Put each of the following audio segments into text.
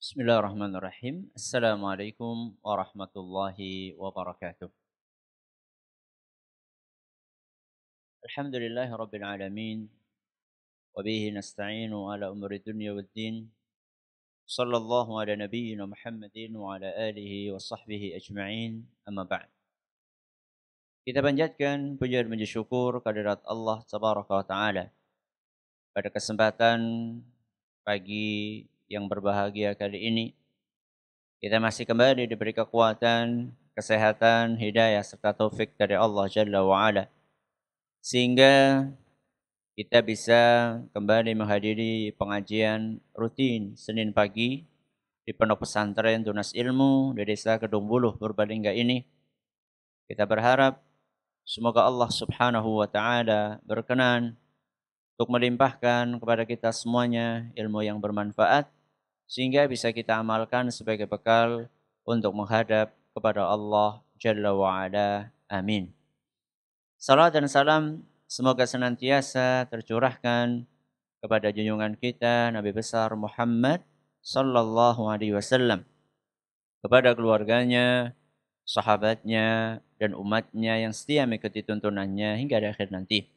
بسم الله الرحمن الرحيم السلام عليكم ورحمة الله وبركاته الحمد لله رب العالمين وبه نستعين على أمر الدنيا والدين صلى الله على نبينا محمد وعلى آله وصحبه أجمعين أما بعد Kita panjatkan puja dan puji syukur kehadirat Allah Tabaraka wa Taala. Pada kesempatan pagi yang berbahagia kali ini. Kita masih kembali diberi kekuatan, kesehatan, hidayah serta taufik dari Allah Jalla wa ala. Sehingga kita bisa kembali menghadiri pengajian rutin Senin pagi di Pondok Pesantren Tunas Ilmu di Desa Kedung Buluh Purbalingga ini. Kita berharap semoga Allah Subhanahu wa taala berkenan untuk melimpahkan kepada kita semuanya ilmu yang bermanfaat sehingga bisa kita amalkan sebagai bekal untuk menghadap kepada Allah Jalla wa'ala. Amin. Salam dan salam semoga senantiasa tercurahkan kepada junjungan kita Nabi besar Muhammad sallallahu alaihi wasallam kepada keluarganya, sahabatnya dan umatnya yang setia mengikuti tuntunannya hingga akhir nanti.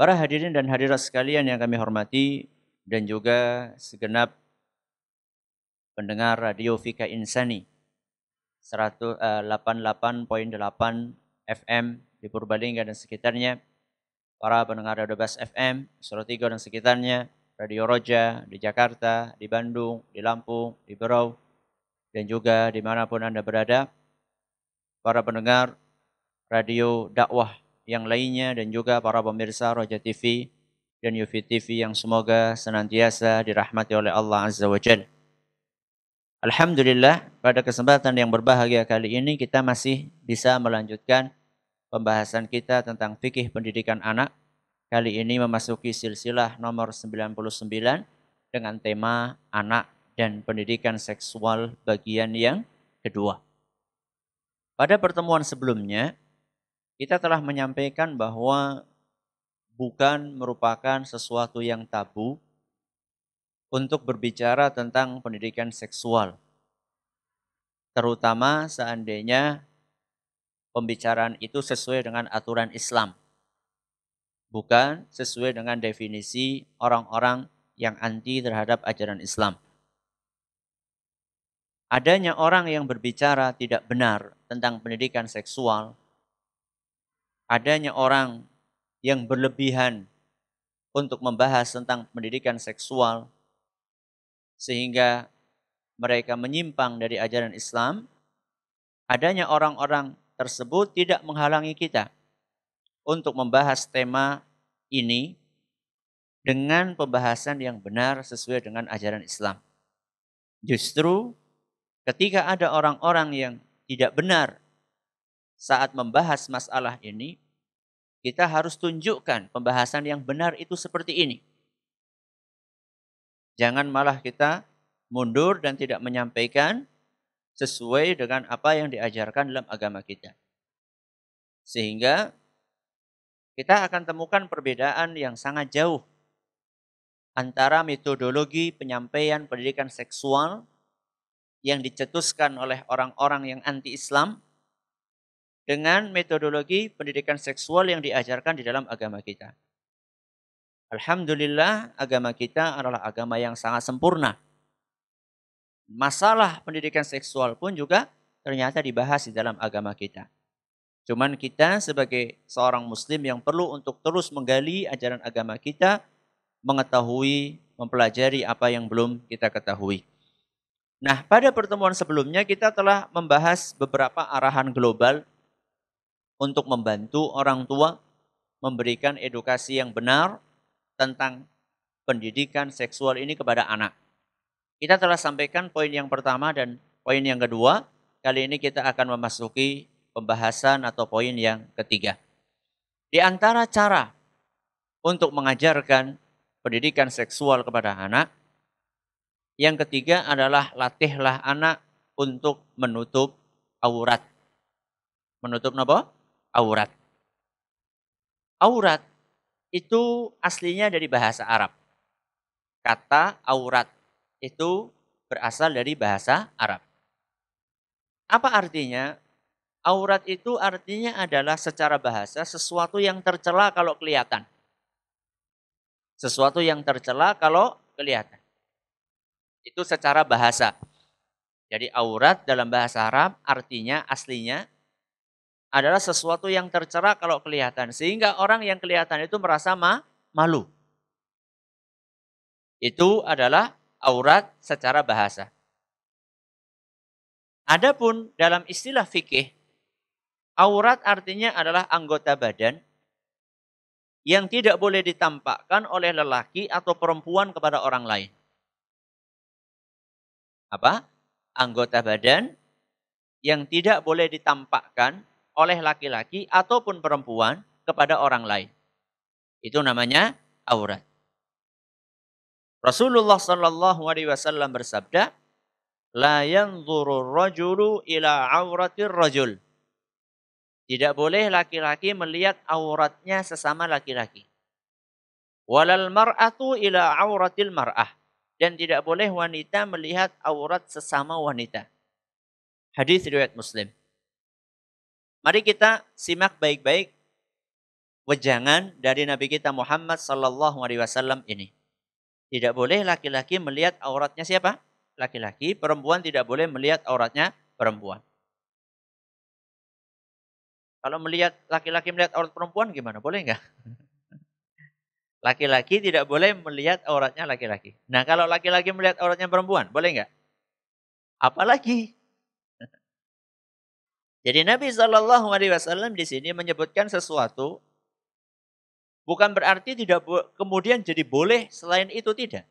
Para hadirin dan hadirat sekalian yang kami hormati dan juga segenap pendengar Radio Fika Insani 188.8 eh, FM di Purbalingga dan sekitarnya, para pendengar Radio Bas FM, Surotigo dan sekitarnya, Radio Roja di Jakarta, di Bandung, di Lampung, di Berau, dan juga dimanapun Anda berada, para pendengar radio dakwah yang lainnya dan juga para pemirsa Roja TV dan UV TV yang semoga senantiasa dirahmati oleh Allah Azza wa Jalla. Alhamdulillah pada kesempatan yang berbahagia kali ini kita masih bisa melanjutkan pembahasan kita tentang fikih pendidikan anak. Kali ini memasuki silsilah nomor 99 dengan tema anak dan pendidikan seksual bagian yang kedua. Pada pertemuan sebelumnya kita telah menyampaikan bahwa bukan merupakan sesuatu yang tabu untuk berbicara tentang pendidikan seksual. Terutama seandainya pembicaraan itu sesuai dengan aturan Islam. Bukan sesuai dengan definisi orang-orang yang anti terhadap ajaran Islam. Adanya orang yang berbicara tidak benar tentang pendidikan seksual, adanya orang yang berlebihan untuk membahas tentang pendidikan seksual sehingga mereka menyimpang dari ajaran Islam, adanya orang-orang tersebut tidak menghalangi kita untuk membahas tema ini dengan pembahasan yang benar sesuai dengan ajaran Islam. Justru ketika ada orang-orang yang tidak benar saat membahas masalah ini, kita harus tunjukkan pembahasan yang benar itu seperti ini. Jangan malah kita mundur dan tidak menyampaikan sesuai dengan apa yang diajarkan dalam agama kita. Sehingga kita akan temukan perbedaan yang sangat jauh antara metodologi penyampaian pendidikan seksual yang dicetuskan oleh orang-orang yang anti-Islam dengan metodologi pendidikan seksual yang diajarkan di dalam agama kita. Alhamdulillah agama kita adalah agama yang sangat sempurna. Masalah pendidikan seksual pun juga ternyata dibahas di dalam agama kita. Cuman kita sebagai seorang muslim yang perlu untuk terus menggali ajaran agama kita, mengetahui, mempelajari apa yang belum kita ketahui. Nah, pada pertemuan sebelumnya kita telah membahas beberapa arahan global untuk membantu orang tua memberikan edukasi yang benar tentang pendidikan seksual ini kepada anak. Kita telah sampaikan poin yang pertama dan poin yang kedua. Kali ini kita akan memasuki pembahasan atau poin yang ketiga. Di antara cara untuk mengajarkan pendidikan seksual kepada anak, yang ketiga adalah latihlah anak untuk menutup aurat. Menutup apa? Aurat. Aurat itu aslinya dari bahasa Arab. Kata aurat itu berasal dari bahasa Arab. Apa artinya? Aurat itu artinya adalah secara bahasa sesuatu yang tercela kalau kelihatan. Sesuatu yang tercela kalau kelihatan. Itu secara bahasa. Jadi aurat dalam bahasa Arab artinya aslinya adalah sesuatu yang tercerah kalau kelihatan. Sehingga orang yang kelihatan itu merasa ma malu. Itu adalah aurat secara bahasa. Adapun dalam istilah fikih, aurat artinya adalah anggota badan yang tidak boleh ditampakkan oleh lelaki atau perempuan kepada orang lain. Apa? Anggota badan yang tidak boleh ditampakkan oleh laki-laki ataupun perempuan kepada orang lain. Itu namanya aurat. Rasulullah Shallallahu Alaihi Wasallam bersabda, "La yanzuru rajulu ila auratir rajul." Tidak boleh laki-laki melihat auratnya sesama laki-laki. Walal mar'atu ila auratil mar'ah. Dan tidak boleh wanita melihat aurat sesama wanita. Hadis riwayat Muslim. Mari kita simak baik-baik wejangan dari Nabi kita Muhammad Sallallahu Alaihi Wasallam ini. Tidak boleh laki-laki melihat auratnya siapa? Laki-laki, perempuan tidak boleh melihat auratnya perempuan. Kalau melihat laki-laki melihat aurat perempuan gimana? Boleh nggak? Laki-laki tidak boleh melihat auratnya laki-laki. Nah kalau laki-laki melihat auratnya perempuan, boleh nggak? Apalagi jadi Nabi Shallallahu Alaihi Wasallam di sini menyebutkan sesuatu bukan berarti tidak kemudian jadi boleh selain itu tidak.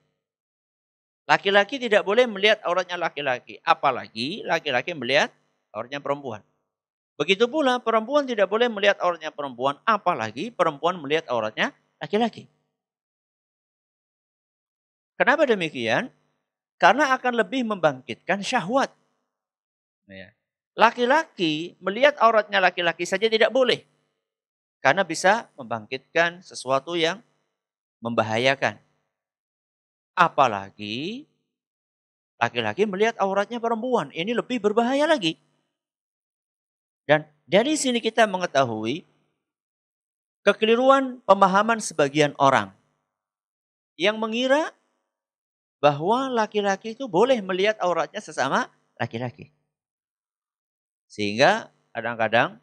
Laki-laki tidak boleh melihat auratnya laki-laki, apalagi laki-laki melihat auratnya perempuan. Begitu pula perempuan tidak boleh melihat auratnya perempuan, apalagi perempuan melihat auratnya laki-laki. Kenapa demikian? Karena akan lebih membangkitkan syahwat. Ya. Laki-laki melihat auratnya laki-laki saja tidak boleh. Karena bisa membangkitkan sesuatu yang membahayakan. Apalagi laki-laki melihat auratnya perempuan. Ini lebih berbahaya lagi. Dan dari sini kita mengetahui kekeliruan pemahaman sebagian orang yang mengira bahwa laki-laki itu boleh melihat auratnya sesama laki-laki. Sehingga kadang-kadang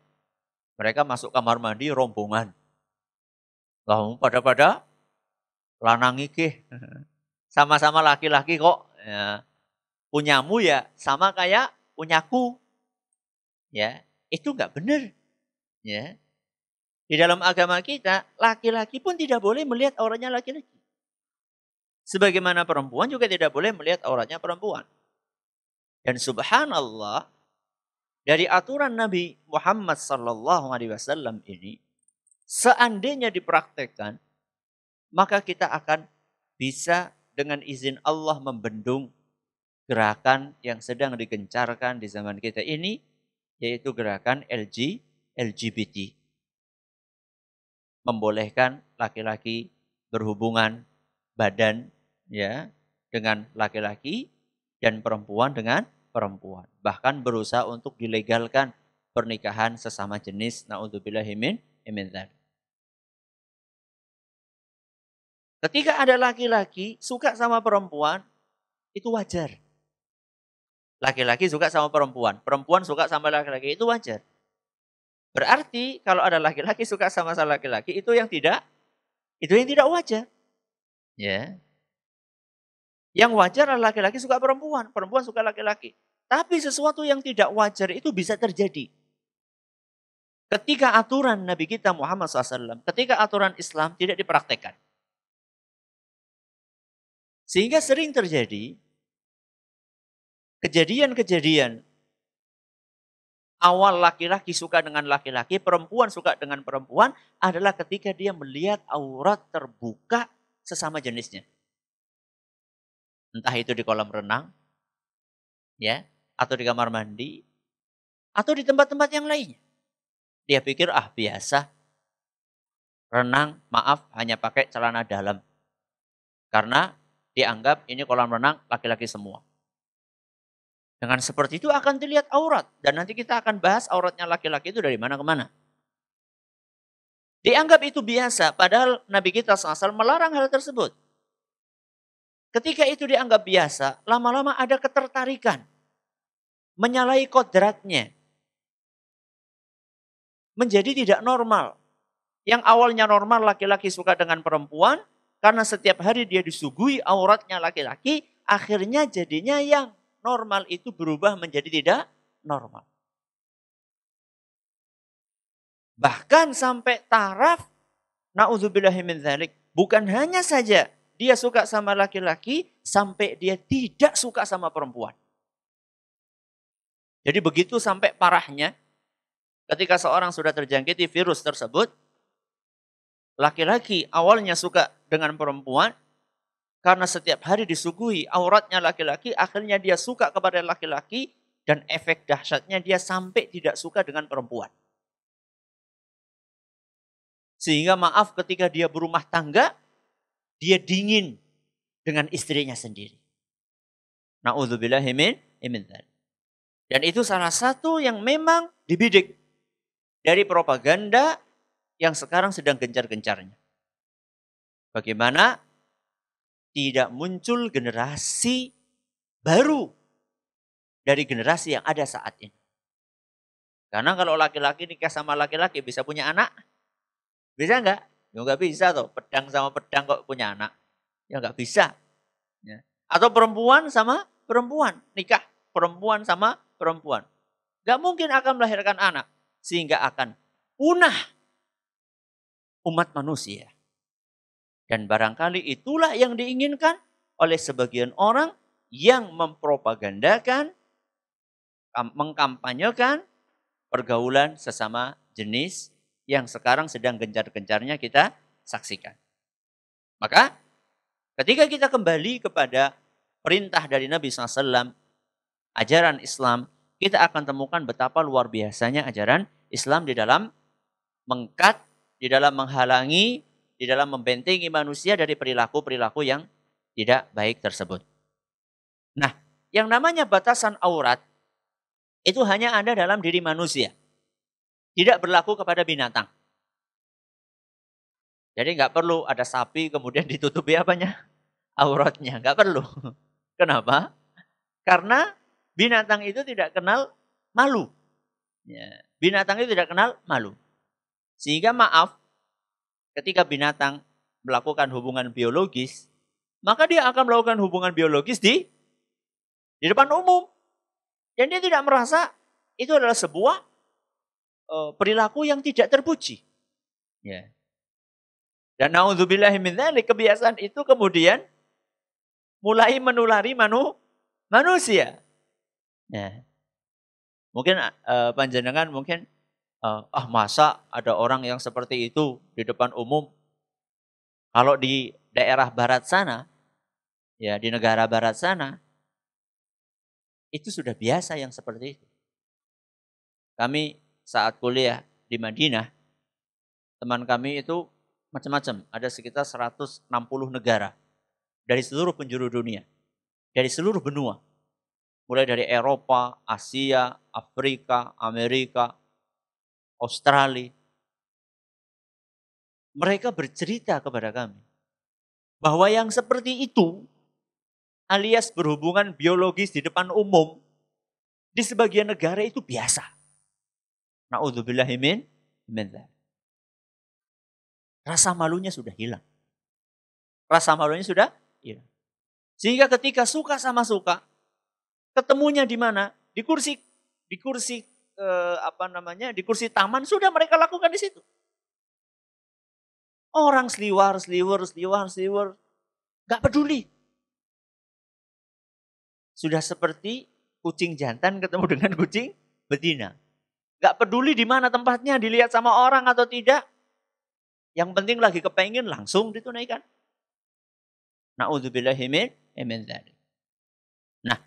mereka masuk kamar mandi rombongan. Lah pada-pada lanang iki. Sama-sama laki-laki kok. Ya. Punyamu ya sama kayak punyaku. Ya, itu nggak benar. Ya. Di dalam agama kita, laki-laki pun tidak boleh melihat orangnya laki-laki. Sebagaimana perempuan juga tidak boleh melihat orangnya perempuan. Dan subhanallah, dari aturan Nabi Muhammad Sallallahu Alaihi Wasallam ini, seandainya dipraktekkan, maka kita akan bisa dengan izin Allah membendung gerakan yang sedang digencarkan di zaman kita ini, yaitu gerakan LG, LGBT. Membolehkan laki-laki berhubungan badan ya dengan laki-laki dan perempuan dengan perempuan. Bahkan berusaha untuk dilegalkan pernikahan sesama jenis. Na'udzubillahimin. Imin Ketika ada laki-laki suka sama perempuan, itu wajar. Laki-laki suka sama perempuan, perempuan suka sama laki-laki, itu wajar. Berarti kalau ada laki-laki suka sama sama laki-laki itu yang tidak itu yang tidak wajar. Ya. Yang wajar adalah laki-laki suka perempuan, perempuan suka laki-laki. Tapi sesuatu yang tidak wajar itu bisa terjadi. Ketika aturan Nabi kita Muhammad SAW, ketika aturan Islam tidak dipraktekkan. Sehingga sering terjadi kejadian-kejadian awal laki-laki suka dengan laki-laki, perempuan suka dengan perempuan adalah ketika dia melihat aurat terbuka sesama jenisnya. Entah itu di kolam renang, ya, atau di kamar mandi, atau di tempat-tempat yang lainnya. Dia pikir, ah biasa, renang, maaf, hanya pakai celana dalam. Karena dianggap ini kolam renang laki-laki semua. Dengan seperti itu akan dilihat aurat. Dan nanti kita akan bahas auratnya laki-laki itu dari mana ke mana. Dianggap itu biasa, padahal Nabi kita SAW melarang hal tersebut. Ketika itu dianggap biasa, lama-lama ada ketertarikan. Menyalahi kodratnya. Menjadi tidak normal. Yang awalnya normal laki-laki suka dengan perempuan, karena setiap hari dia disuguhi auratnya laki-laki, akhirnya jadinya yang normal itu berubah menjadi tidak normal. Bahkan sampai taraf, na'udzubillahimin bukan hanya saja dia suka sama laki-laki sampai dia tidak suka sama perempuan. Jadi begitu sampai parahnya, ketika seorang sudah terjangkiti virus tersebut, laki-laki awalnya suka dengan perempuan, karena setiap hari disuguhi auratnya laki-laki, akhirnya dia suka kepada laki-laki, dan efek dahsyatnya dia sampai tidak suka dengan perempuan. Sehingga maaf ketika dia berumah tangga, dia dingin dengan istrinya sendiri. Na'udzubillah min Dan itu salah satu yang memang dibidik dari propaganda yang sekarang sedang gencar-gencarnya. Bagaimana tidak muncul generasi baru dari generasi yang ada saat ini. Karena kalau laki-laki nikah sama laki-laki bisa punya anak, bisa enggak? Ya nggak bisa tuh, pedang sama pedang kok punya anak. Ya nggak bisa. Ya. Atau perempuan sama perempuan, nikah perempuan sama perempuan. Nggak mungkin akan melahirkan anak, sehingga akan punah umat manusia. Dan barangkali itulah yang diinginkan oleh sebagian orang yang mempropagandakan, mengkampanyekan pergaulan sesama jenis yang sekarang sedang gencar-gencarnya kita saksikan. Maka ketika kita kembali kepada perintah dari Nabi SAW, ajaran Islam, kita akan temukan betapa luar biasanya ajaran Islam di dalam mengkat, di dalam menghalangi, di dalam membentengi manusia dari perilaku-perilaku yang tidak baik tersebut. Nah, yang namanya batasan aurat itu hanya ada dalam diri manusia. Tidak berlaku kepada binatang. Jadi nggak perlu ada sapi kemudian ditutupi apanya? Auratnya, nggak perlu. Kenapa? Karena binatang itu tidak kenal malu. Ya, binatang itu tidak kenal malu. Sehingga maaf, ketika binatang melakukan hubungan biologis, maka dia akan melakukan hubungan biologis di di depan umum. Dan dia tidak merasa itu adalah sebuah Eh, perilaku yang tidak terpuji. Ya. Dan naudzubillah min kebiasaan itu kemudian mulai menulari manu, manusia. Ya. Mungkin uh, panjenengan mungkin uh, ah masa ada orang yang seperti itu di depan umum. Kalau di daerah barat sana, ya di negara barat sana itu sudah biasa yang seperti itu. Kami saat kuliah di Madinah, teman kami itu macam-macam, ada sekitar 160 negara dari seluruh penjuru dunia, dari seluruh benua, mulai dari Eropa, Asia, Afrika, Amerika, Australia. Mereka bercerita kepada kami bahwa yang seperti itu alias berhubungan biologis di depan umum di sebagian negara itu biasa. Na'udzubillahi min min Rasa malunya sudah hilang. Rasa malunya sudah hilang. Sehingga ketika suka sama suka, ketemunya di mana? Di kursi di kursi eh, apa namanya? Di kursi taman sudah mereka lakukan di situ. Orang seliwar, seliwar, seliwar, seliwar. Gak peduli. Sudah seperti kucing jantan ketemu dengan kucing betina. Gak peduli di mana tempatnya, dilihat sama orang atau tidak. Yang penting lagi kepengen langsung ditunaikan. Na'udzubillahimin amen. Eh, nah,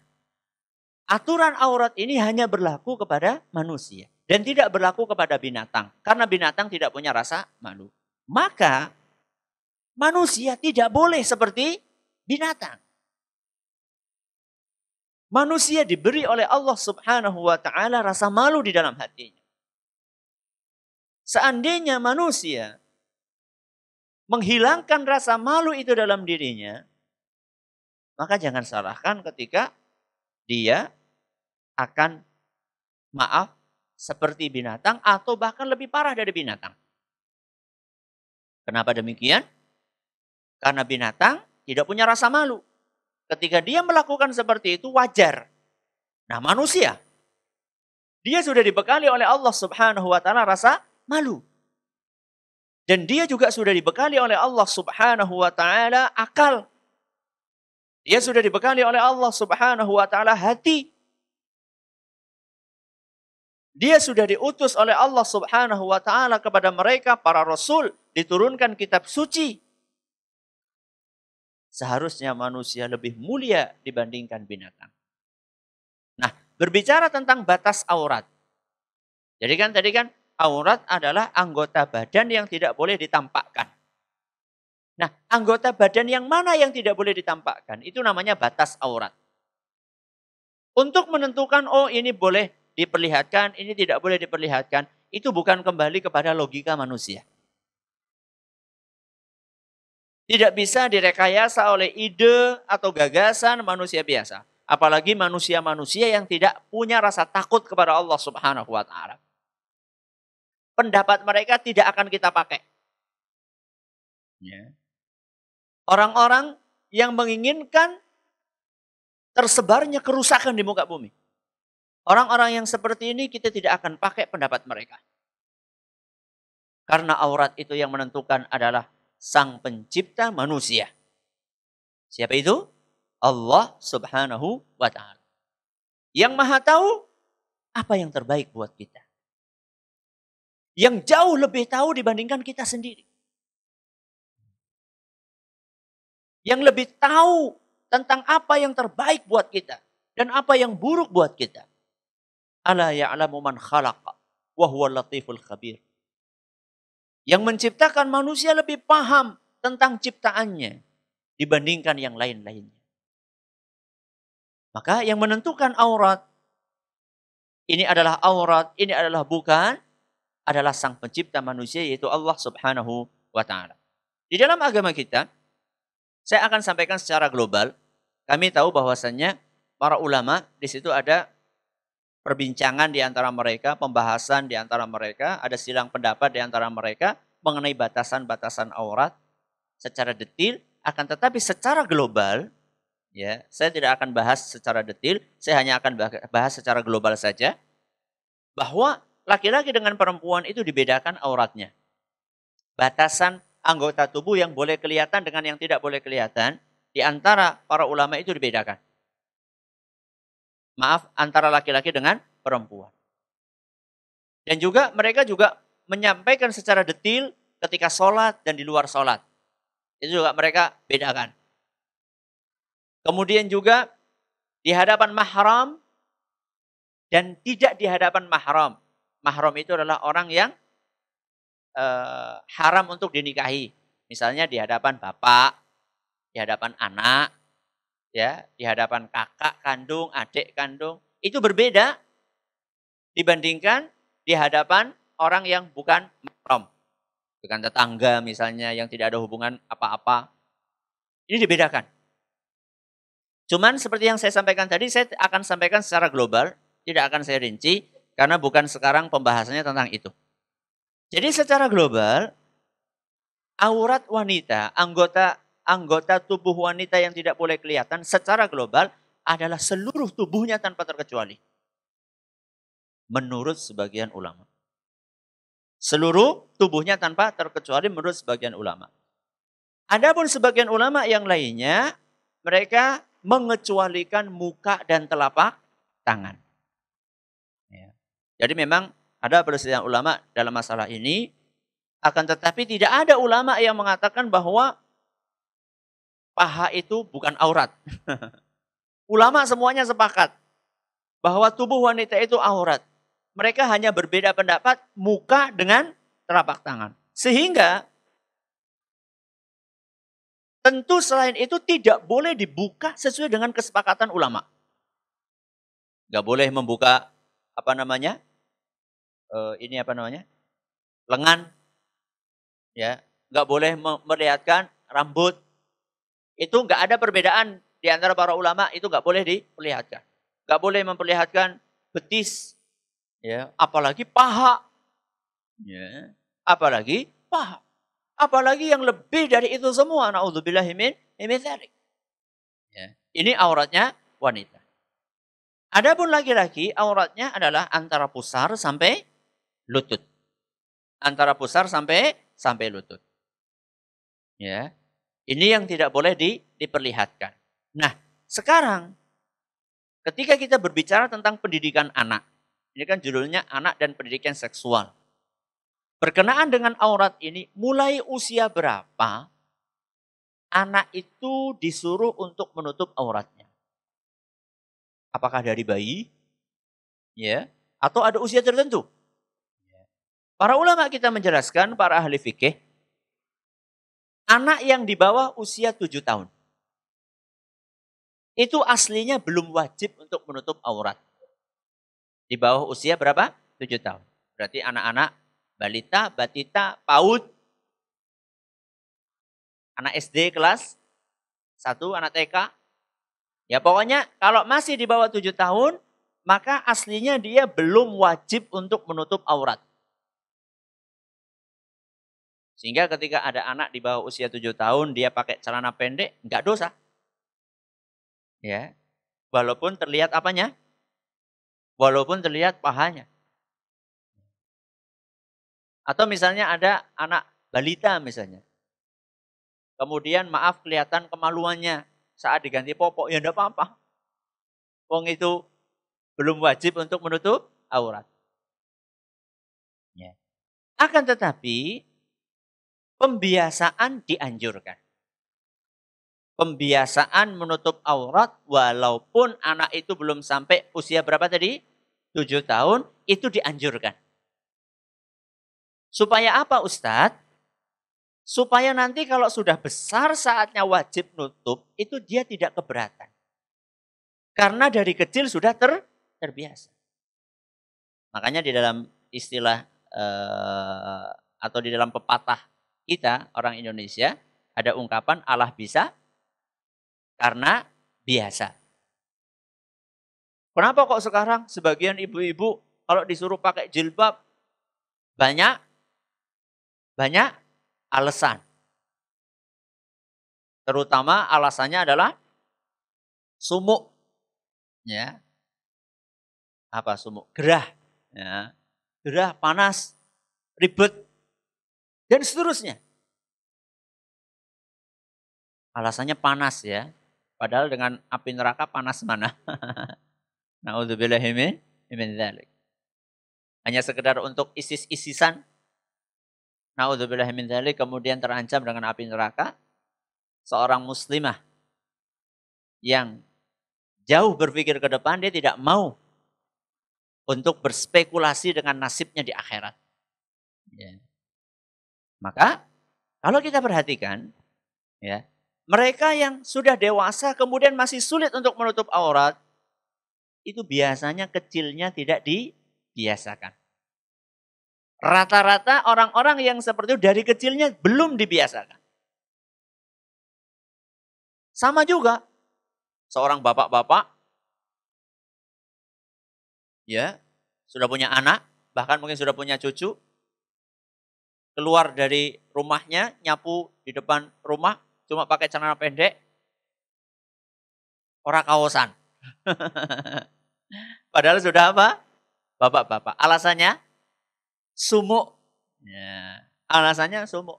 aturan aurat ini hanya berlaku kepada manusia dan tidak berlaku kepada binatang karena binatang tidak punya rasa malu. Maka manusia tidak boleh seperti binatang. Manusia diberi oleh Allah Subhanahu wa taala rasa malu di dalam hatinya. Seandainya manusia menghilangkan rasa malu itu dalam dirinya, maka jangan salahkan ketika dia akan maaf seperti binatang atau bahkan lebih parah dari binatang. Kenapa demikian? Karena binatang tidak punya rasa malu. Ketika dia melakukan seperti itu wajar. Nah manusia, dia sudah dibekali oleh Allah subhanahu wa ta'ala rasa malu. Dan dia juga sudah dibekali oleh Allah subhanahu wa ta'ala akal. Dia sudah dibekali oleh Allah subhanahu wa ta'ala hati. Dia sudah diutus oleh Allah subhanahu wa ta'ala kepada mereka, para rasul. Diturunkan kitab suci seharusnya manusia lebih mulia dibandingkan binatang. Nah, berbicara tentang batas aurat. Jadi kan tadi kan aurat adalah anggota badan yang tidak boleh ditampakkan. Nah, anggota badan yang mana yang tidak boleh ditampakkan? Itu namanya batas aurat. Untuk menentukan oh ini boleh diperlihatkan, ini tidak boleh diperlihatkan, itu bukan kembali kepada logika manusia. Tidak bisa direkayasa oleh ide atau gagasan manusia biasa. Apalagi manusia-manusia yang tidak punya rasa takut kepada Allah subhanahu wa ta'ala. Pendapat mereka tidak akan kita pakai. Ya. Orang-orang yang menginginkan tersebarnya kerusakan di muka bumi. Orang-orang yang seperti ini kita tidak akan pakai pendapat mereka. Karena aurat itu yang menentukan adalah sang pencipta manusia. Siapa itu? Allah Subhanahu wa taala. Yang Maha tahu apa yang terbaik buat kita. Yang jauh lebih tahu dibandingkan kita sendiri. Yang lebih tahu tentang apa yang terbaik buat kita dan apa yang buruk buat kita. Ala ya'lamu man khalaqa wa latiful khabir. Yang menciptakan manusia lebih paham tentang ciptaannya dibandingkan yang lain-lainnya. Maka yang menentukan aurat, ini adalah aurat, ini adalah bukan, adalah sang pencipta manusia yaitu Allah subhanahu wa ta'ala. Di dalam agama kita, saya akan sampaikan secara global. Kami tahu bahwasannya para ulama di situ ada perbincangan di antara mereka, pembahasan di antara mereka, ada silang pendapat di antara mereka mengenai batasan-batasan aurat secara detil, akan tetapi secara global, ya, saya tidak akan bahas secara detil, saya hanya akan bahas secara global saja bahwa laki-laki dengan perempuan itu dibedakan auratnya. Batasan anggota tubuh yang boleh kelihatan dengan yang tidak boleh kelihatan di antara para ulama itu dibedakan. Maaf, antara laki-laki dengan perempuan. Dan juga mereka juga menyampaikan secara detail ketika sholat dan di luar sholat. Itu juga mereka bedakan. Kemudian juga di hadapan mahram dan tidak di hadapan mahram. Mahram itu adalah orang yang e, haram untuk dinikahi. Misalnya di hadapan bapak, di hadapan anak, ya di hadapan kakak kandung, adik kandung, itu berbeda dibandingkan di hadapan orang yang bukan mahram. Bukan tetangga misalnya yang tidak ada hubungan apa-apa. Ini dibedakan. Cuman seperti yang saya sampaikan tadi, saya akan sampaikan secara global, tidak akan saya rinci, karena bukan sekarang pembahasannya tentang itu. Jadi secara global, aurat wanita, anggota anggota tubuh wanita yang tidak boleh kelihatan secara global adalah seluruh tubuhnya tanpa terkecuali. Menurut sebagian ulama. Seluruh tubuhnya tanpa terkecuali menurut sebagian ulama. Adapun sebagian ulama yang lainnya, mereka mengecualikan muka dan telapak tangan. Ya. Jadi memang ada perselisihan ulama dalam masalah ini, akan tetapi tidak ada ulama yang mengatakan bahwa paha itu bukan aurat. Ulama semuanya sepakat bahwa tubuh wanita itu aurat. Mereka hanya berbeda pendapat muka dengan telapak tangan. Sehingga tentu selain itu tidak boleh dibuka sesuai dengan kesepakatan ulama. Gak boleh membuka apa namanya? E, ini apa namanya? Lengan. Ya, Gak boleh melihatkan rambut, itu nggak ada perbedaan di antara para ulama, itu nggak boleh diperlihatkan. Nggak boleh memperlihatkan betis, ya, apalagi paha. Ya. Apalagi paha. Apalagi yang lebih dari itu semua. Na'udzubillahimin, imithari. Ya. Ini auratnya wanita. Adapun laki-laki auratnya adalah antara pusar sampai lutut. Antara pusar sampai sampai lutut. Ya. Ini yang tidak boleh di, diperlihatkan. Nah, sekarang ketika kita berbicara tentang pendidikan anak, ini kan judulnya anak dan pendidikan seksual. Berkenaan dengan aurat ini, mulai usia berapa anak itu disuruh untuk menutup auratnya? Apakah dari bayi? Ya, atau ada usia tertentu? Ya. Para ulama kita menjelaskan, para ahli fikih, Anak yang di bawah usia tujuh tahun. Itu aslinya belum wajib untuk menutup aurat. Di bawah usia berapa? Tujuh tahun. Berarti anak-anak balita, batita, paut. Anak SD kelas satu, anak TK. Ya pokoknya kalau masih di bawah tujuh tahun, maka aslinya dia belum wajib untuk menutup aurat. Sehingga ketika ada anak di bawah usia tujuh tahun, dia pakai celana pendek, enggak dosa. Ya, Walaupun terlihat apanya? Walaupun terlihat pahanya. Atau misalnya ada anak balita misalnya. Kemudian maaf kelihatan kemaluannya saat diganti popok, ya enggak apa-apa. Wong itu belum wajib untuk menutup aurat. Ya. Akan tetapi Pembiasaan dianjurkan. Pembiasaan menutup aurat walaupun anak itu belum sampai usia berapa tadi? Tujuh tahun, itu dianjurkan. Supaya apa Ustadz? Supaya nanti kalau sudah besar saatnya wajib nutup, itu dia tidak keberatan. Karena dari kecil sudah ter, terbiasa. Makanya di dalam istilah eh, atau di dalam pepatah kita orang Indonesia ada ungkapan Allah bisa karena biasa. Kenapa kok sekarang sebagian ibu-ibu kalau disuruh pakai jilbab banyak banyak alasan. Terutama alasannya adalah sumuk ya. Apa sumuk? Gerah ya. Gerah, panas, ribet dan seterusnya. Alasannya panas ya. Padahal dengan api neraka panas mana? Nauzubillahimin dzalik. Hanya sekedar untuk isis-isisan. Naudzubillahimin dzalik kemudian terancam dengan api neraka seorang muslimah yang jauh berpikir ke depan dia tidak mau untuk berspekulasi dengan nasibnya di akhirat. Maka kalau kita perhatikan ya, mereka yang sudah dewasa kemudian masih sulit untuk menutup aurat itu biasanya kecilnya tidak dibiasakan. Rata-rata orang-orang yang seperti itu dari kecilnya belum dibiasakan. Sama juga seorang bapak-bapak ya, sudah punya anak, bahkan mungkin sudah punya cucu, keluar dari rumahnya, nyapu di depan rumah, cuma pakai celana pendek, orang kawasan. Padahal sudah apa? Bapak-bapak. Alasannya sumuk. Ya. Alasannya sumuk.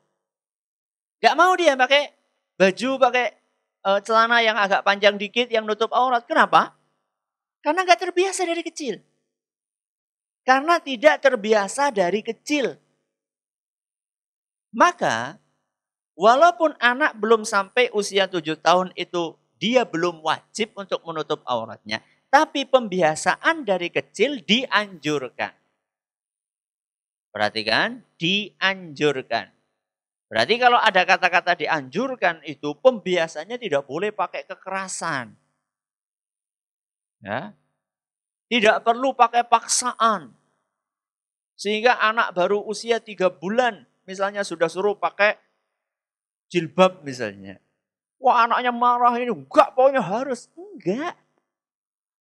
Gak mau dia pakai baju, pakai uh, celana yang agak panjang dikit, yang nutup aurat. Kenapa? Karena gak terbiasa dari kecil. Karena tidak terbiasa dari kecil maka walaupun anak belum sampai usia tujuh tahun itu dia belum wajib untuk menutup auratnya. Tapi pembiasaan dari kecil dianjurkan. Perhatikan, dianjurkan. Berarti kalau ada kata-kata dianjurkan itu pembiasannya tidak boleh pakai kekerasan. Ya. Tidak perlu pakai paksaan. Sehingga anak baru usia tiga bulan misalnya sudah suruh pakai jilbab misalnya. Wah anaknya marah ini, enggak pokoknya harus. Enggak.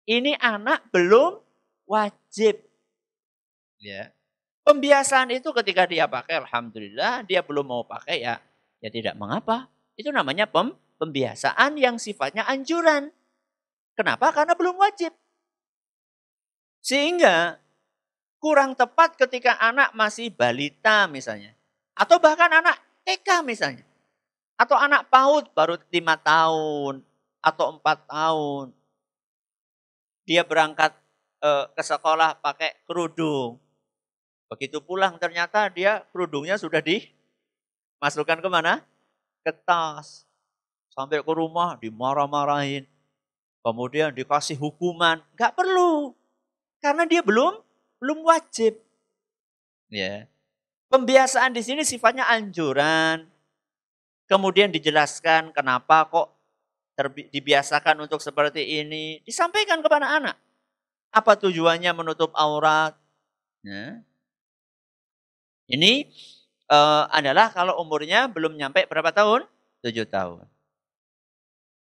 Ini anak belum wajib. Ya. Pembiasaan itu ketika dia pakai, Alhamdulillah, dia belum mau pakai ya, ya tidak mengapa. Itu namanya pem, pembiasaan yang sifatnya anjuran. Kenapa? Karena belum wajib. Sehingga kurang tepat ketika anak masih balita misalnya. Atau bahkan anak TK misalnya. Atau anak PAUD baru lima tahun atau empat tahun. Dia berangkat eh, ke sekolah pakai kerudung. Begitu pulang ternyata dia kerudungnya sudah dimasukkan kemana? Ke tas. Sampai ke rumah dimarah-marahin. Kemudian dikasih hukuman. Gak perlu. Karena dia belum belum wajib. Ya. Yeah. Pembiasaan di sini sifatnya anjuran. Kemudian dijelaskan kenapa kok dibiasakan untuk seperti ini. Disampaikan kepada anak. Apa tujuannya menutup aurat? Ya. Ini uh, adalah kalau umurnya belum nyampe berapa tahun? Tujuh tahun.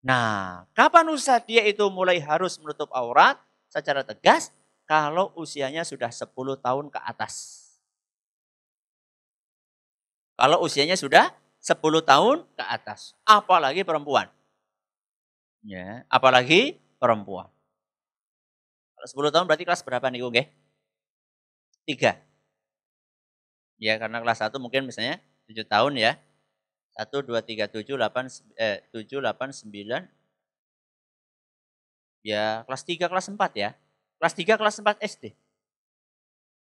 Nah, kapan usaha dia itu mulai harus menutup aurat secara tegas? Kalau usianya sudah 10 tahun ke atas. Kalau usianya sudah 10 tahun ke atas. Apalagi perempuan. Ya, apalagi perempuan. Kalau 10 tahun berarti kelas berapa nih, Gung? Ya? Tiga. Ya, karena kelas satu mungkin misalnya tujuh tahun ya. satu, dua, tiga, tujuh, delapan, eh, 7, 8, 9. Ya, kelas tiga, kelas empat ya. Kelas tiga, kelas empat SD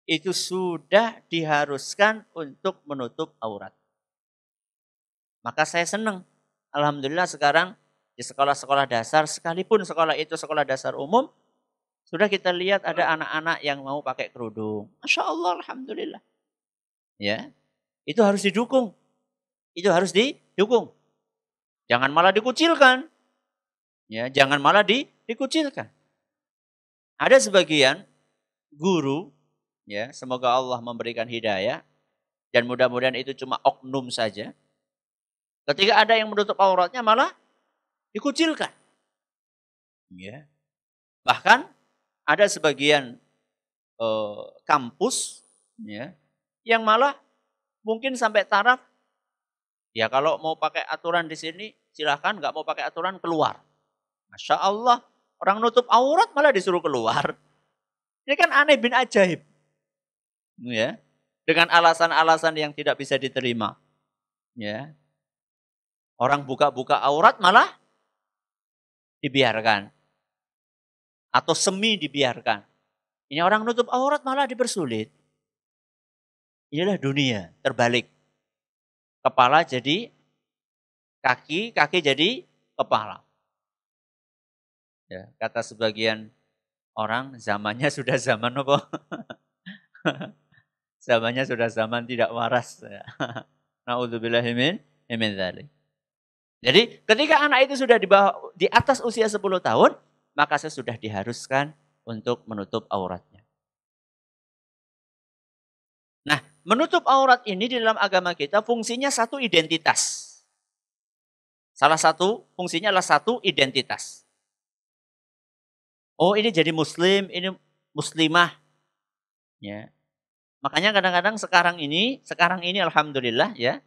itu sudah diharuskan untuk menutup aurat. Maka saya senang. Alhamdulillah sekarang di sekolah-sekolah dasar, sekalipun sekolah itu sekolah dasar umum, sudah kita lihat ada anak-anak yang mau pakai kerudung. Masya Allah, Alhamdulillah. Ya, itu harus didukung. Itu harus didukung. Jangan malah dikucilkan. Ya, jangan malah di, dikucilkan. Ada sebagian guru Ya, semoga Allah memberikan hidayah dan mudah-mudahan itu cuma oknum saja. Ketika ada yang menutup auratnya malah dikucilkan. Ya. Bahkan ada sebagian eh, kampus ya yang malah mungkin sampai taraf ya kalau mau pakai aturan di sini silahkan nggak mau pakai aturan keluar masya Allah orang nutup aurat malah disuruh keluar ini kan aneh bin ajaib ya dengan alasan-alasan yang tidak bisa diterima ya orang buka-buka aurat malah dibiarkan atau semi dibiarkan ini orang nutup aurat malah dipersulit inilah dunia terbalik kepala jadi kaki kaki jadi kepala ya kata sebagian orang zamannya sudah zaman apa zamannya sudah zaman tidak waras. Ya. Na'udzubillahimin min dzalik. Jadi ketika anak itu sudah di, bawah, di atas usia 10 tahun, maka saya sudah diharuskan untuk menutup auratnya. Nah, menutup aurat ini di dalam agama kita fungsinya satu identitas. Salah satu fungsinya adalah satu identitas. Oh, ini jadi muslim, ini muslimah. Ya. Makanya kadang-kadang sekarang ini, sekarang ini alhamdulillah ya,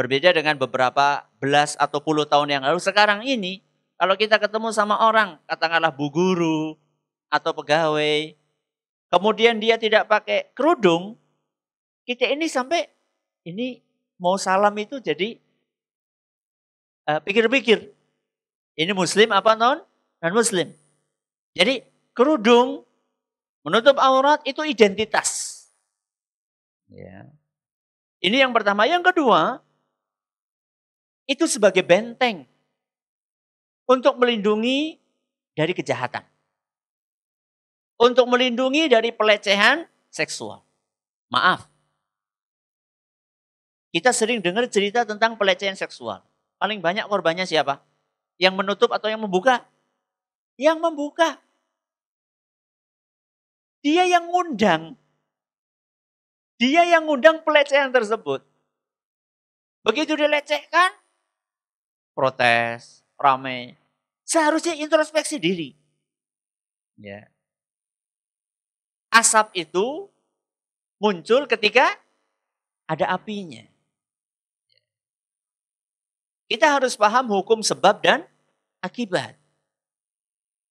berbeda dengan beberapa belas atau puluh tahun yang lalu. Sekarang ini, kalau kita ketemu sama orang, katakanlah bu guru atau pegawai, kemudian dia tidak pakai kerudung, kita ini sampai ini mau salam itu jadi pikir eh, pikir-pikir. ini muslim apa non? Dan muslim. Jadi kerudung menutup aurat itu identitas. Ya. Ini yang pertama. Yang kedua, itu sebagai benteng untuk melindungi dari kejahatan. Untuk melindungi dari pelecehan seksual. Maaf. Kita sering dengar cerita tentang pelecehan seksual. Paling banyak korbannya siapa? Yang menutup atau yang membuka? Yang membuka. Dia yang ngundang. Dia yang ngundang pelecehan tersebut. Begitu dilecehkan, protes, rame. Seharusnya introspeksi diri. Ya. Asap itu muncul ketika ada apinya. Kita harus paham hukum sebab dan akibat.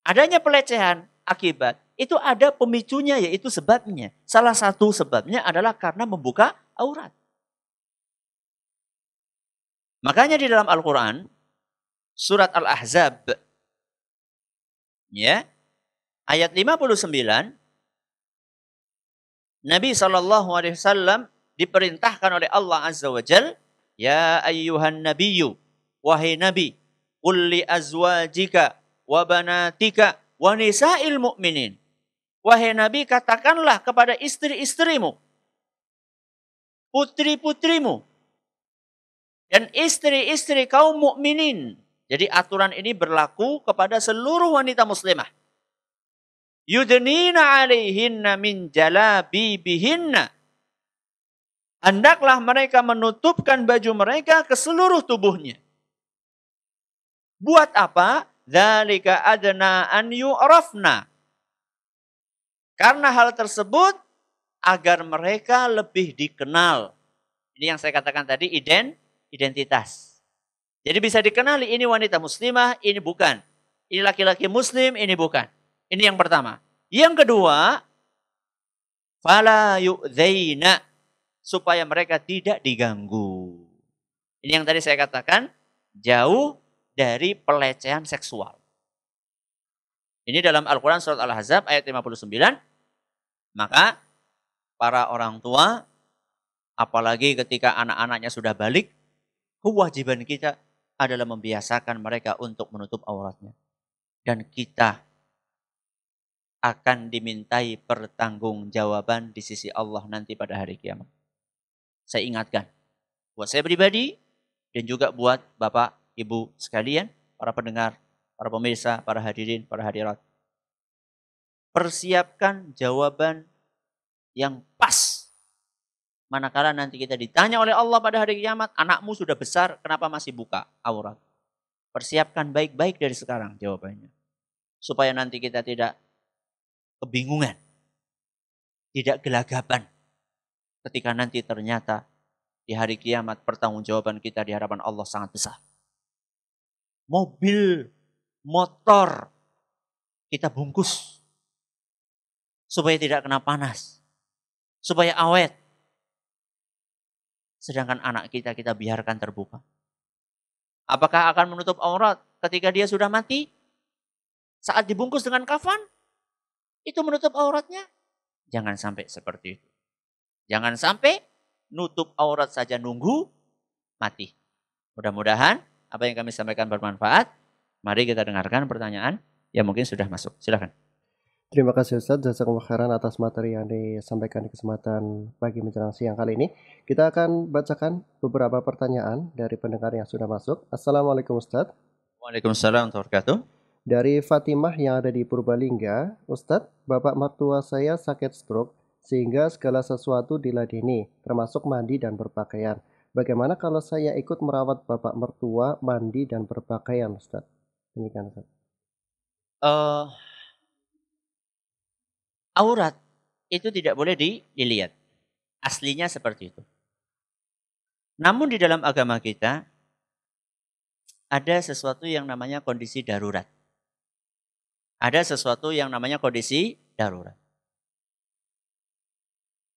Adanya pelecehan akibat itu ada pemicunya yaitu sebabnya. Salah satu sebabnya adalah karena membuka aurat. Makanya di dalam Al-Qur'an surat Al-Ahzab ya ayat 59 Nabi Shallallahu alaihi wasallam diperintahkan oleh Allah Azza wa Jal, ya ayyuhan nabiyyu wahai nabi qul li azwajika wa banatika wa nisa'il mu'minin Wahai Nabi, katakanlah kepada istri-istrimu, putri-putrimu, dan istri-istri kaum mukminin. Jadi aturan ini berlaku kepada seluruh wanita muslimah. Yudnina alaihinna min jalabibihinna. Hendaklah mereka menutupkan baju mereka ke seluruh tubuhnya. Buat apa? Dzalika adna an yu'rafna karena hal tersebut agar mereka lebih dikenal. Ini yang saya katakan tadi ident identitas. Jadi bisa dikenali ini wanita muslimah, ini bukan. Ini laki-laki muslim, ini bukan. Ini yang pertama. Yang kedua, fala yu'zaina supaya mereka tidak diganggu. Ini yang tadi saya katakan, jauh dari pelecehan seksual. Ini dalam Al-Quran surat Al-Ahzab ayat 59. Maka para orang tua, apalagi ketika anak-anaknya sudah balik, kewajiban kita adalah membiasakan mereka untuk menutup auratnya. Dan kita akan dimintai pertanggungjawaban di sisi Allah nanti pada hari kiamat. Saya ingatkan, buat saya pribadi dan juga buat Bapak, Ibu sekalian, para pendengar, para pemirsa, para hadirin, para hadirat. Persiapkan jawaban yang pas. Manakala nanti kita ditanya oleh Allah pada hari kiamat, anakmu sudah besar, kenapa masih buka aurat? Persiapkan baik-baik dari sekarang jawabannya. Supaya nanti kita tidak kebingungan, tidak gelagapan ketika nanti ternyata di hari kiamat pertanggungjawaban kita di hadapan Allah sangat besar. Mobil, motor kita bungkus supaya tidak kena panas, supaya awet. Sedangkan anak kita kita biarkan terbuka. Apakah akan menutup aurat ketika dia sudah mati? Saat dibungkus dengan kafan? Itu menutup auratnya? Jangan sampai seperti itu. Jangan sampai nutup aurat saja nunggu mati. Mudah-mudahan apa yang kami sampaikan bermanfaat. Mari kita dengarkan pertanyaan yang mungkin sudah masuk. Silahkan. Terima kasih Ustaz jasa khairan atas materi yang disampaikan di kesempatan pagi menjelang siang kali ini. Kita akan bacakan beberapa pertanyaan dari pendengar yang sudah masuk. Assalamualaikum Ustaz. Waalaikumsalam warahmatullahi Dari Fatimah yang ada di Purbalingga, Ustaz, bapak mertua saya sakit stroke sehingga segala sesuatu diladeni, termasuk mandi dan berpakaian. Bagaimana kalau saya ikut merawat bapak mertua mandi dan berpakaian, Ustaz? Demikian, Ustaz. Uh, eh, aurat itu tidak boleh dilihat. Aslinya seperti itu. Namun di dalam agama kita ada sesuatu yang namanya kondisi darurat. Ada sesuatu yang namanya kondisi darurat.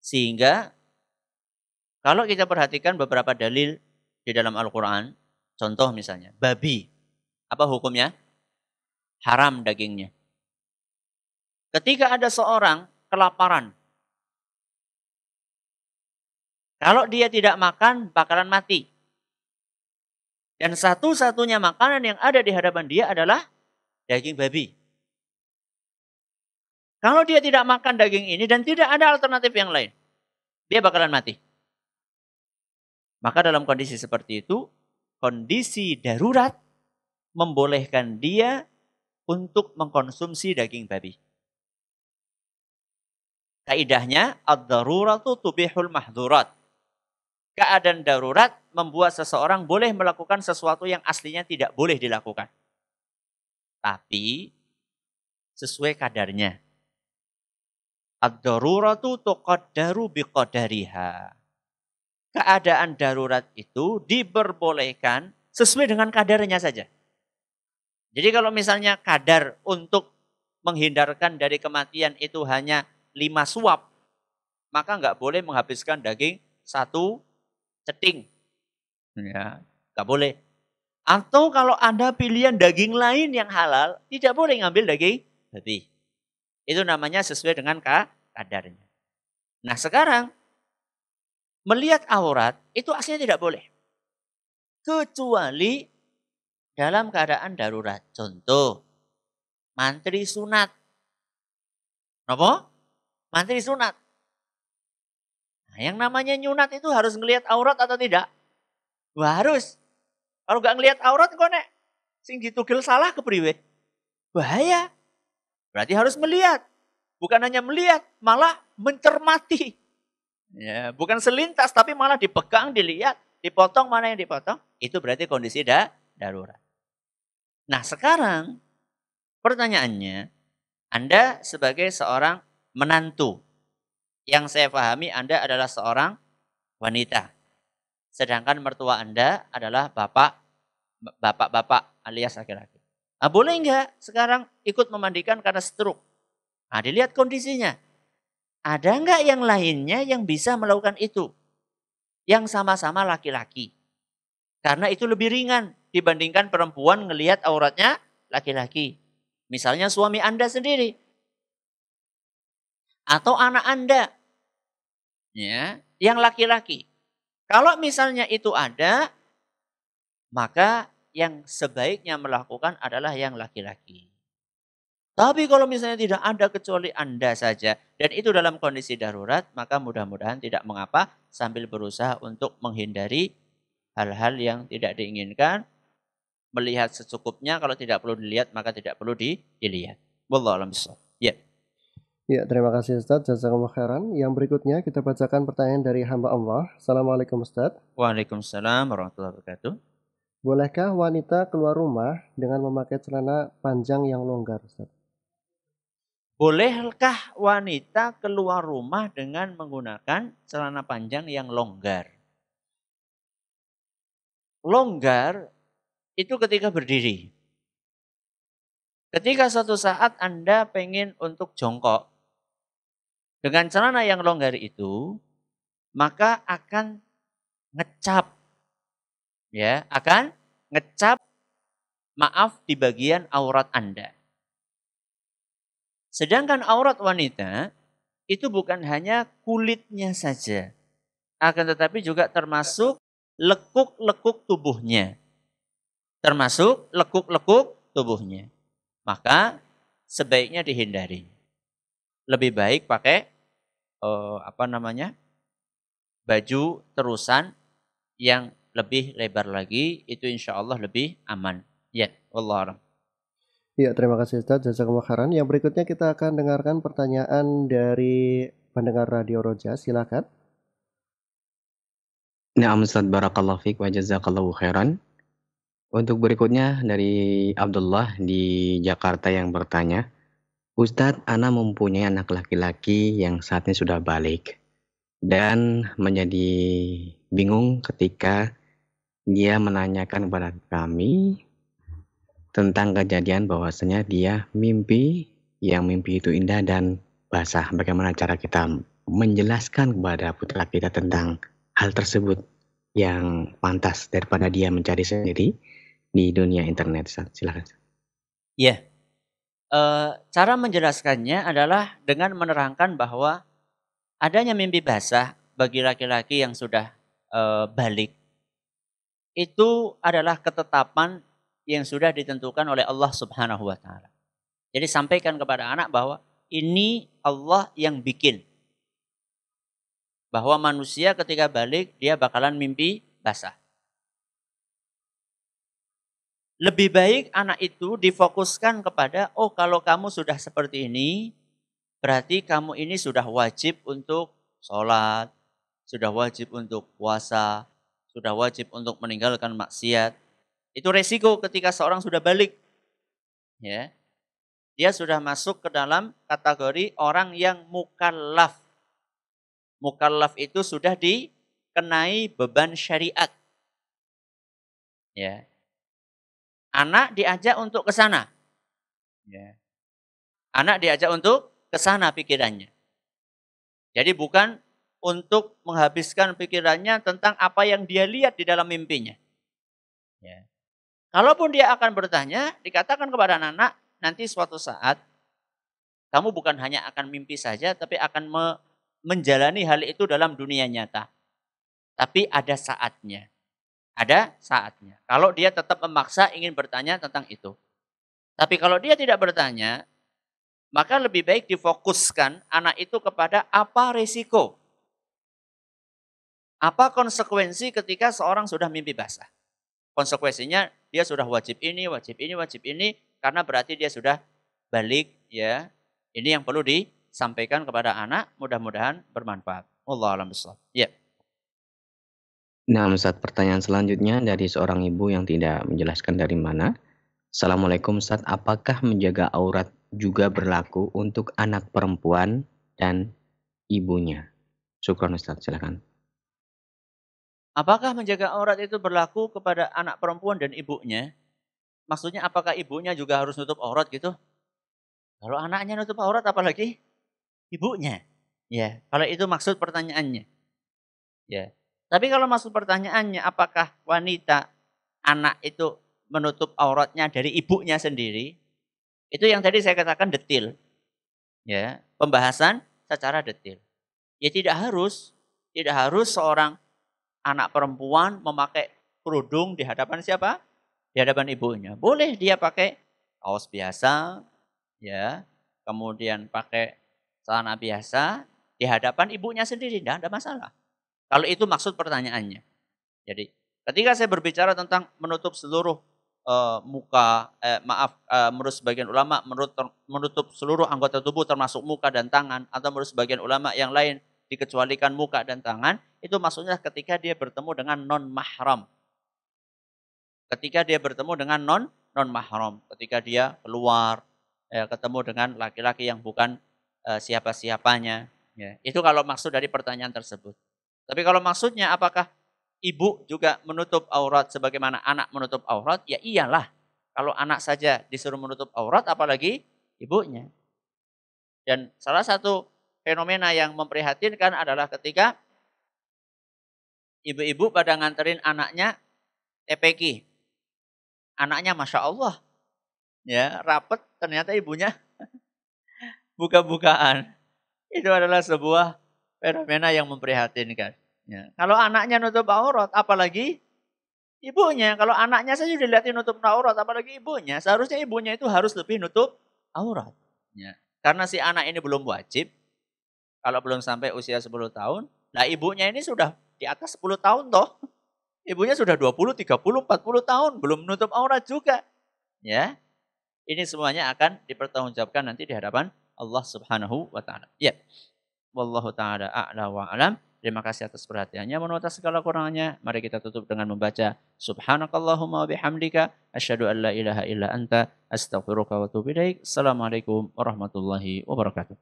Sehingga kalau kita perhatikan beberapa dalil di dalam Al-Qur'an, contoh misalnya babi. Apa hukumnya? Haram dagingnya. Ketika ada seorang kelaparan, kalau dia tidak makan, bakalan mati. Dan satu-satunya makanan yang ada di hadapan dia adalah daging babi. Kalau dia tidak makan daging ini dan tidak ada alternatif yang lain, dia bakalan mati. Maka dalam kondisi seperti itu, kondisi darurat membolehkan dia untuk mengkonsumsi daging babi. Kaidahnya ad-daruratu tubihul mahdurat. Keadaan darurat membuat seseorang boleh melakukan sesuatu yang aslinya tidak boleh dilakukan. Tapi sesuai kadarnya. Ad-daruratu tuqaddaru biqadariha. Keadaan darurat itu diperbolehkan sesuai dengan kadarnya saja. Jadi kalau misalnya kadar untuk menghindarkan dari kematian itu hanya lima suap, maka nggak boleh menghabiskan daging satu ceting. Ya, nggak boleh. Atau kalau anda pilihan daging lain yang halal, tidak boleh ngambil daging babi. Itu namanya sesuai dengan kadarnya. Nah sekarang, melihat aurat itu aslinya tidak boleh. Kecuali dalam keadaan darurat. Contoh, mantri sunat. Kenapa? mantri sunat. Nah, yang namanya nyunat itu harus ngelihat aurat atau tidak? Wah, harus. Kalau nggak ngelihat aurat kok nek sing ditugil salah ke priwe. Bahaya. Berarti harus melihat. Bukan hanya melihat, malah mencermati. Ya, bukan selintas tapi malah dipegang, dilihat, dipotong mana yang dipotong. Itu berarti kondisi da darurat. Nah, sekarang pertanyaannya, Anda sebagai seorang menantu. Yang saya pahami Anda adalah seorang wanita. Sedangkan mertua Anda adalah bapak bapak-bapak alias laki-laki. Nah, boleh enggak sekarang ikut memandikan karena stroke? Nah, dilihat kondisinya. Ada enggak yang lainnya yang bisa melakukan itu? Yang sama-sama laki-laki. Karena itu lebih ringan dibandingkan perempuan ngelihat auratnya laki-laki. Misalnya suami Anda sendiri atau anak Anda. Ya, yang laki-laki. Kalau misalnya itu ada, maka yang sebaiknya melakukan adalah yang laki-laki. Tapi kalau misalnya tidak ada kecuali Anda saja, dan itu dalam kondisi darurat, maka mudah-mudahan tidak mengapa sambil berusaha untuk menghindari hal-hal yang tidak diinginkan, melihat secukupnya, kalau tidak perlu dilihat maka tidak perlu dilihat. Wallahu a'lam bishawab. Ya, terima kasih Ustaz. Jazakumullah khairan. Yang berikutnya kita bacakan pertanyaan dari hamba Allah. Assalamualaikum Ustaz. Waalaikumsalam warahmatullahi wabarakatuh. Bolehkah wanita keluar rumah dengan memakai celana panjang yang longgar Ustaz? Bolehkah wanita keluar rumah dengan menggunakan celana panjang yang longgar? Longgar itu ketika berdiri. Ketika suatu saat Anda pengen untuk jongkok, dengan celana yang longgar itu, maka akan ngecap. Ya, akan ngecap maaf di bagian aurat Anda. Sedangkan aurat wanita itu bukan hanya kulitnya saja, akan tetapi juga termasuk lekuk-lekuk tubuhnya. Termasuk lekuk-lekuk tubuhnya. Maka sebaiknya dihindari. Lebih baik pakai eh, apa namanya baju terusan yang lebih lebar lagi itu insya Allah lebih aman. Ya, Allah Ya, terima kasih Ustaz Jazakumullah khairan. Yang berikutnya kita akan dengarkan pertanyaan dari pendengar Radio Roja. Silakan. Naam Ustaz Barakallahu Fik wa Jazakallahu khairan. Untuk berikutnya dari Abdullah di Jakarta yang bertanya, Ustadz, Ana mempunyai anak laki-laki yang saat ini sudah balik dan menjadi bingung ketika dia menanyakan kepada kami tentang kejadian bahwasanya dia mimpi yang mimpi itu indah dan basah. Bagaimana cara kita menjelaskan kepada putra kita tentang hal tersebut yang pantas daripada dia mencari sendiri di dunia internet. Silakan. Iya. Yeah Eh, cara menjelaskannya adalah dengan menerangkan bahwa adanya mimpi basah bagi laki-laki yang sudah uh, balik itu adalah ketetapan yang sudah ditentukan oleh Allah Subhanahu wa taala. Jadi sampaikan kepada anak bahwa ini Allah yang bikin. Bahwa manusia ketika balik dia bakalan mimpi basah. Lebih baik anak itu difokuskan kepada, oh kalau kamu sudah seperti ini, berarti kamu ini sudah wajib untuk sholat, sudah wajib untuk puasa, sudah wajib untuk meninggalkan maksiat. Itu resiko ketika seorang sudah balik. Ya. Dia sudah masuk ke dalam kategori orang yang mukallaf. Mukallaf itu sudah dikenai beban syariat. Ya, Anak diajak untuk ke sana. Ya. Anak diajak untuk ke sana pikirannya. Jadi bukan untuk menghabiskan pikirannya tentang apa yang dia lihat di dalam mimpinya. Ya. Kalaupun dia akan bertanya, dikatakan kepada anak-anak, nanti suatu saat kamu bukan hanya akan mimpi saja, tapi akan me menjalani hal itu dalam dunia nyata. Tapi ada saatnya ada saatnya. Kalau dia tetap memaksa ingin bertanya tentang itu. Tapi kalau dia tidak bertanya, maka lebih baik difokuskan anak itu kepada apa resiko. Apa konsekuensi ketika seorang sudah mimpi basah? Konsekuensinya dia sudah wajib ini, wajib ini, wajib ini, karena berarti dia sudah balik ya. Ini yang perlu disampaikan kepada anak, mudah-mudahan bermanfaat. Allah alam Ya. Yeah. Nah, Ustaz, pertanyaan selanjutnya dari seorang ibu yang tidak menjelaskan dari mana. Assalamualaikum Ustaz, apakah menjaga aurat juga berlaku untuk anak perempuan dan ibunya? Syukran Ustaz, silakan. Apakah menjaga aurat itu berlaku kepada anak perempuan dan ibunya? Maksudnya apakah ibunya juga harus nutup aurat gitu? Kalau anaknya nutup aurat apalagi ibunya? Ya, kalau itu maksud pertanyaannya. Ya, tapi kalau masuk pertanyaannya apakah wanita anak itu menutup auratnya dari ibunya sendiri? Itu yang tadi saya katakan detil. Ya, pembahasan secara detil. Ya tidak harus, tidak harus seorang anak perempuan memakai kerudung di hadapan siapa? Di hadapan ibunya. Boleh dia pakai kaos biasa, ya, kemudian pakai celana biasa di hadapan ibunya sendiri, tidak ada masalah. Kalau itu maksud pertanyaannya. Jadi ketika saya berbicara tentang menutup seluruh uh, muka, eh, maaf, uh, menurut sebagian ulama menurut menutup seluruh anggota tubuh termasuk muka dan tangan, atau menurut sebagian ulama yang lain dikecualikan muka dan tangan, itu maksudnya ketika dia bertemu dengan non mahram. Ketika dia bertemu dengan non non mahram, ketika dia keluar, ya, ketemu dengan laki-laki yang bukan uh, siapa-siapanya. Ya. Itu kalau maksud dari pertanyaan tersebut. Tapi kalau maksudnya apakah ibu juga menutup aurat sebagaimana anak menutup aurat? Ya iyalah. Kalau anak saja disuruh menutup aurat apalagi ibunya. Dan salah satu fenomena yang memprihatinkan adalah ketika ibu-ibu pada nganterin anaknya TPK. Anaknya Masya Allah. Ya, rapet ternyata ibunya buka-bukaan. Itu adalah sebuah fenomena yang memprihatinkan. Ya. Kalau anaknya nutup aurat, apalagi ibunya. Kalau anaknya saja dilihatin nutup aurat, apalagi ibunya. Seharusnya ibunya itu harus lebih nutup aurat. Ya. Karena si anak ini belum wajib. Kalau belum sampai usia 10 tahun. Nah ibunya ini sudah di atas 10 tahun toh. Ibunya sudah 20, 30, 40 tahun. Belum nutup aurat juga. Ya. Ini semuanya akan dipertanggungjawabkan nanti di hadapan Allah Subhanahu wa taala. Ya. Wallahu taala a'la wa alam. Terima kasih atas perhatiannya. Mohon atas segala kurangnya. Mari kita tutup dengan membaca Subhanakallahumma bihamdika asyhadu an la ilaha illa anta astaghfiruka wa atubu ilaik. Assalamualaikum warahmatullahi wabarakatuh.